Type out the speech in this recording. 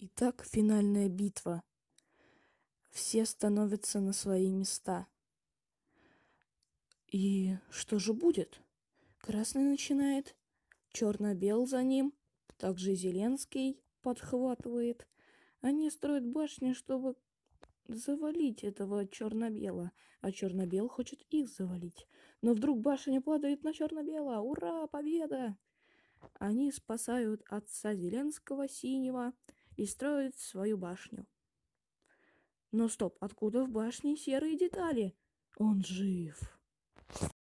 Итак, финальная битва. Все становятся на свои места. И что же будет? Красный начинает, черно-бел за ним, также Зеленский подхватывает. Они строят башни, чтобы завалить этого черно-бела, а черно-бел хочет их завалить. Но вдруг башня падает на черно-бела. Ура, победа! Они спасают отца Зеленского, синего, и строит свою башню. Но стоп, откуда в башне серые детали? Он жив.